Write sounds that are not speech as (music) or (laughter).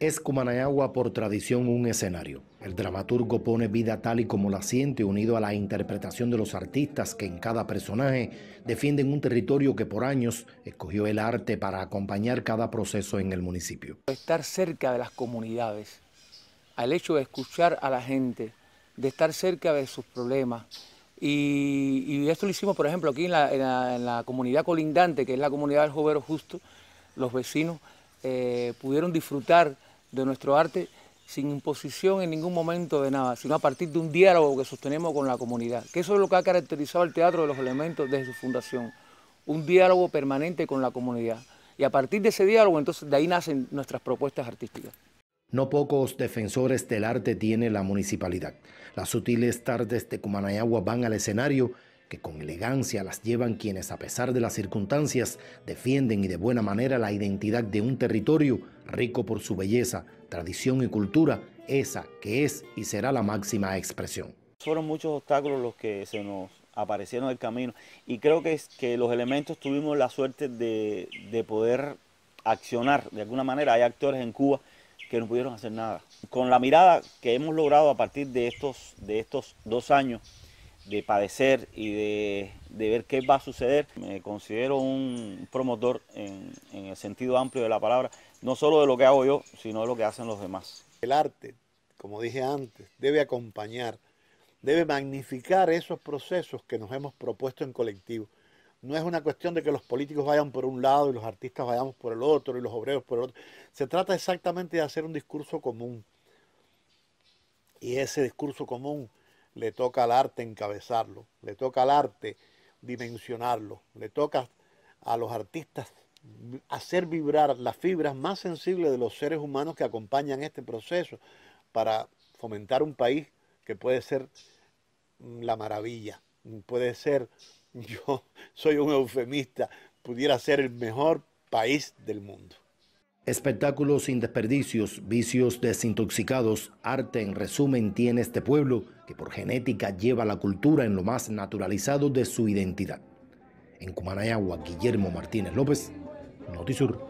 es Cumanayagua por tradición un escenario. El dramaturgo pone vida tal y como la siente, unido a la interpretación de los artistas que en cada personaje defienden un territorio que por años escogió el arte para acompañar cada proceso en el municipio. Estar cerca de las comunidades, al hecho de escuchar a la gente, de estar cerca de sus problemas. Y, esto lo hicimos, por ejemplo, aquí en la, comunidad colindante, que es la comunidad del Jovero Justo, los vecinos eh, pudieron disfrutar de nuestro arte sin imposición en ningún momento de nada, sino a partir de un diálogo que sostenemos con la comunidad, que eso es lo que ha caracterizado el Teatro de los Elementos desde su fundación, un diálogo permanente con la comunidad. Y a partir de ese diálogo, entonces, de ahí nacen nuestras propuestas artísticas. No pocos defensores del arte tiene la municipalidad. Las sutiles tardes de Cumanayagua van al escenario que con elegancia las llevan quienes a pesar de las circunstancias defienden y de buena manera la identidad de un territorio rico por su belleza, tradición y cultura, esa que es y será la máxima expresión. Fueron muchos obstáculos los que se nos aparecieron en el camino y creo que, es que los elementos tuvimos la suerte de, poder accionar de alguna manera. Hay actores en Cuba que no pudieron hacer nada. Con la mirada que hemos logrado a partir de estos, de estos dos años, de padecer y de, ver qué va a suceder. Me considero un promotor en, en, el sentido amplio de la palabra, no solo de lo que hago yo, sino de lo que hacen los demás. El arte, como dije antes, debe acompañar, debe magnificar esos procesos que nos hemos propuesto en colectivo. No es una cuestión de que los políticos vayan por un lado y los artistas vayamos por el otro y los obreros por el otro. Se trata exactamente de hacer un discurso común. Y ese discurso común le toca al arte encabezarlo, le toca al arte dimensionarlo, le toca a los artistas hacer vibrar las fibras más sensibles de los seres humanos que acompañan este proceso para fomentar un país que puede ser la maravilla, puede ser, (laughs) yo soy un eufemista, pudiera ser el mejor país del mundo. Espectáculos sin desperdicios, vicios desintoxicados, arte en resumen tiene este pueblo que por genética lleva la cultura en lo más naturalizado de su identidad. En Cumanayagua, Guillermo Martínez López, Notisur.